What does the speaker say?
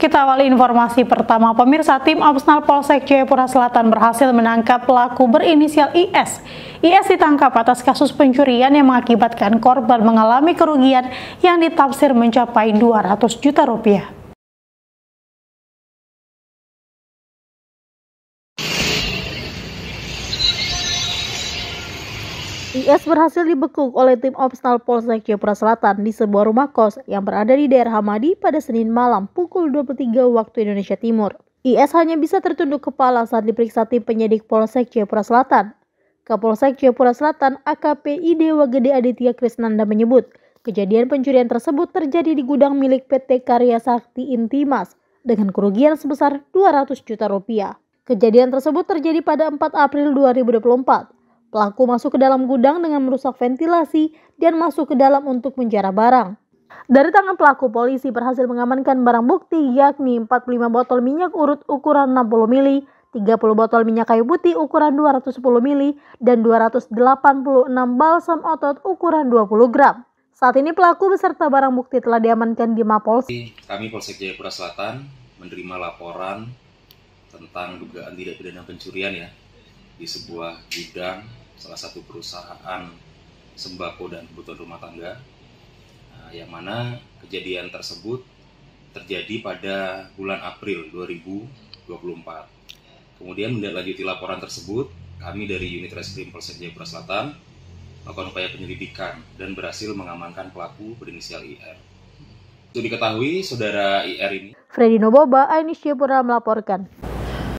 Kita awali informasi pertama, pemirsa tim Opsnal Polsek Jayapura Selatan berhasil menangkap pelaku berinisial IS. IS ditangkap atas kasus pencurian yang mengakibatkan korban mengalami kerugian yang ditafsir mencapai 200 juta rupiah. IS berhasil dibekuk oleh tim Opsnal Polsek Jayapura Selatan di sebuah rumah kos yang berada di daerah Hamadi pada Senin malam pukul 23 waktu Indonesia Timur. IS hanya bisa tertunduk kepala saat diperiksa tim penyidik Polsek Jayapura Selatan. Kapolsek Jayapura Selatan AKP ID Gede Aditya Krisnanda menyebut, kejadian pencurian tersebut terjadi di gudang milik PT Karya Sakti Intimas dengan kerugian sebesar 200 juta rupiah. Kejadian tersebut terjadi pada 4 April 2024. Pelaku masuk ke dalam gudang dengan merusak ventilasi dan masuk ke dalam untuk menjarah barang. Dari tangan pelaku, polisi berhasil mengamankan barang bukti yakni 45 botol minyak urut ukuran 60 mili, 30 botol minyak kayu putih ukuran 210 mili, dan 286 balsam otot ukuran 20 gram. Saat ini pelaku beserta barang bukti telah diamankan di Mapol. Kami Polsek Jayapura Selatan menerima laporan tentang dugaan tidak pidana pencurian ya di sebuah gudang salah satu perusahaan sembako dan kebutuhan rumah tangga nah, yang mana kejadian tersebut terjadi pada bulan April 2024. Kemudian mendalami laporan tersebut, kami dari unit reskrim Polsek Jayapura Selatan melakukan upaya penyelidikan dan berhasil mengamankan pelaku berinisial IR. Itu diketahui saudara IR ini. Freddy Noboba, Ainis Jayapura melaporkan.